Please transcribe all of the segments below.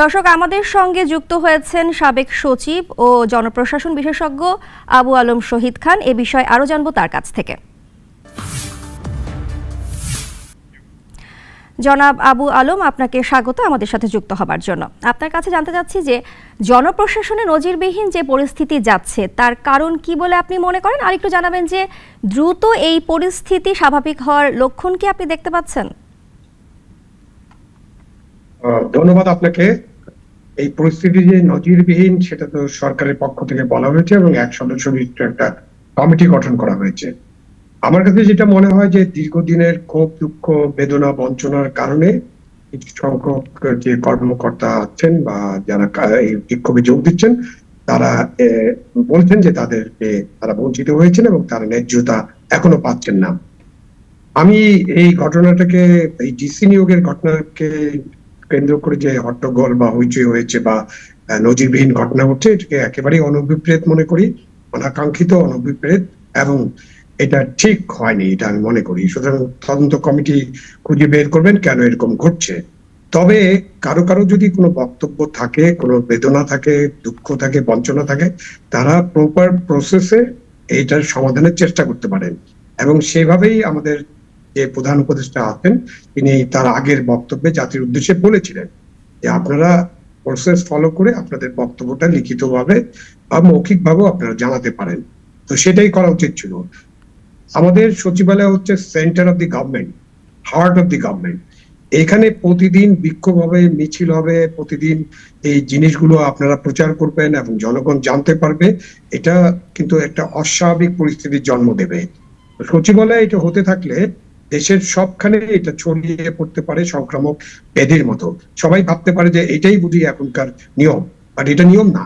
দর্শক আমাদের সঙ্গে যুক্ত হয়েছেন সাবেক সচিব ও জনপ্রশাসন বিশেষজ্ঞ আবু আলম শহীদ খান এ বিষয়ে আরও জানব তার কাছ থেকে জনাব আবু আলম আপনাকে স্বাগত আমাদের সাথে যুক্ত হবার জন্য আপনার কাছে জানতে চাচ্ছি যে জনপ্রশাসনে নজিরবিহীন যে পরিস্থিতি যাচ্ছে তার কারণ কি বলে আপনি মনে করেন আর একটু জানাবেন যে দ্রুত এই পরিস্থিতি স্বাভাবিক হওয়ার লক্ষণ কি আপনি দেখতে পাচ্ছেন ধন্যবাদ আপনাকে এই পরিস্থিতি যে নজিরবিহীন সেটা তো সরকারের পক্ষ থেকে বলা হয়েছে এবং এক সদস্য বিশিষ্ট একটা কমিটি গঠন করা হয়েছে আমার কাছে যেটা মনে হয় যে দীর্ঘদিনের ক্ষোভ দুঃখ বেদনা বঞ্চনার কারণে কিছু সংখ্যক যে কর্মকর্তা আছেন বা যারা এই বিক্ষোভে যোগ দিচ্ছেন তারা বলছেন যে তাদের তারা বঞ্চিত হয়েছেন এবং তারা ন্যায্যতা এখনো পাচ্ছেন না আমি এই ঘটনাটাকে এই ডিসি নিয়োগের ঘটনাকে কেন্দ্র করে যে হট্টগোল বা হইচই হয়েছে বা নজিরবিহীন ঘটনা ঘটছে এটাকে একেবারেই অনভিপ্রেত মনে করি অনাকাঙ্ক্ষিত অনভিপ্রেত এবং এটা ঠিক হয়নি এটা আমি মনে করি সুতরাং তদন্ত কমিটি খুঁজে বের করবেন কেন এরকম ঘটছে তবে কারো কারো যদি কোনো বক্তব্য থাকে কোনো বেদনা থাকে দুঃখ থাকে বঞ্চনা থাকে তারা প্রপার প্রসেসে এইটার সমাধানের চেষ্টা করতে পারেন এবং সেভাবেই আমাদের যে প্রধান উপদেষ্টা আছেন তিনি তার আগের বক্তব্যে জাতির উদ্দেশ্যে বলেছিলেন যে আপনারা প্রসেস ফলো করে আপনাদের বক্তব্যটা লিখিতভাবে বা মৌখিকভাবেও আপনারা জানাতে পারেন তো সেটাই করা উচিত ছিল আমাদের সচিবালয় হচ্ছে centre of the government heart of the government এখানে প্রতিদিন বিক্ষোভ হবে মিছিল হবে প্রতিদিন এই জিনিসগুলো আপনারা প্রচার করবেন এবং জনগণ জানতে পারবে এটা কিন্তু একটা অস্বাভাবিক পরিস্থিতির জন্ম দেবে সচিবালয় এটা হতে থাকলে দেশের সবখানে এটা ছড়িয়ে পড়তে পারে সংক্রামক ব্যাধির মতো সবাই ভাবতে পারে যে এটাই বুঝি এখনকার নিয়ম বাট এটা নিয়ম না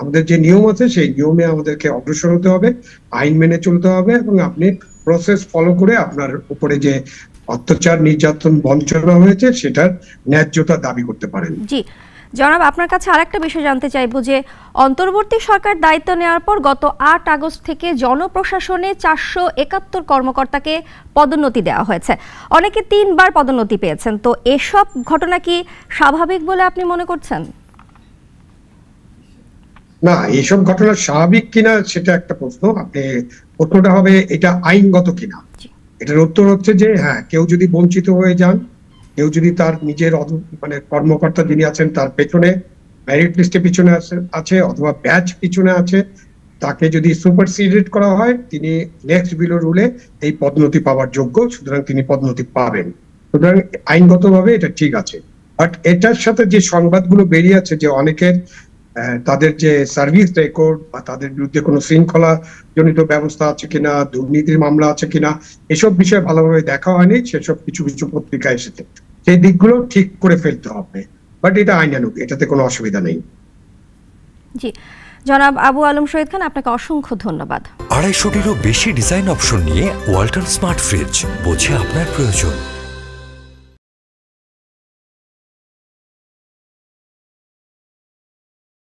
আমাদের যে নিয়ম আছে সেই নিয়মে আমাদেরকে অগ্রসর হতে হবে আইন মেনে চলতে হবে এবং আপনি প্রসেস ফলো করে আপনার উপরে যে অত্যাচার নির্যাতন বঞ্চনা হয়েছে সেটার ন্যায্যতা দাবি করতে পারেন জনাব আপনার কাছে আরেকটা বিষয় জানতে চাইব যে অন্তর্বর্তী সরকার দায়িত্ব নেওয়ার পর গত আট আগস্ট থেকে জনপ্রশাসনে চারশো একাত্তর কর্মকর্তাকে পদোন্নতি দেওয়া হয়েছে অনেকে তিনবার পদোন্নতি পেয়েছেন তো এসব ঘটনা কি স্বাভাবিক বলে আপনি মনে করছেন না এইসব ঘটনা স্বাভাবিক কিনা সেটা একটা প্রশ্ন আপনি প্রশ্নটা হবে এটা আইনগত কিনা এটার উত্তর হচ্ছে যে হ্যাঁ কেউ যদি বঞ্চিত হয়ে যান কেউ যদি তার নিজের মানে কর্মকর্তা যিনি আছেন তার পেছনে মেরিট লিস্টে পিছনে আছে অথবা ব্যাচ পিছনে আছে তাকে যদি সুপারসিডেড করা হয় তিনি নেক্সট বিলো রুলে এই পদোন্নতি পাওয়ার যোগ্য সুতরাং তিনি পদোন্নতি পাবেন সুতরাং আইনগতভাবে এটা ঠিক আছে বাট এটার সাথে যে সংবাদগুলো বেরিয়ে আছে যে অনেকের তাদের যে সার্ভিস রেকর্ড বা তাদের বিরুদ্ধে কোনো শৃঙ্খলা জনিত ব্যবস্থা আছে কিনা দুর্নীতির মামলা আছে কিনা এসব বিষয়ে ভালোভাবে দেখা হয়নি সেসব কিছু কিছু পত্রিকা এসেছে সেই দিকগুলো ঠিক করে ফেলতে হবে বাট এটা আইনানুক এটাতে কোনো অসুবিধা নেই জি জনাব আবু আলম শহীদ খান আপনাকে অসংখ্য ধন্যবাদ আড়াইশোটিরও বেশি ডিজাইন অপশন নিয়ে ওয়াল্টন স্মার্ট ফ্রিজ বোঝে আপনার প্রয়োজন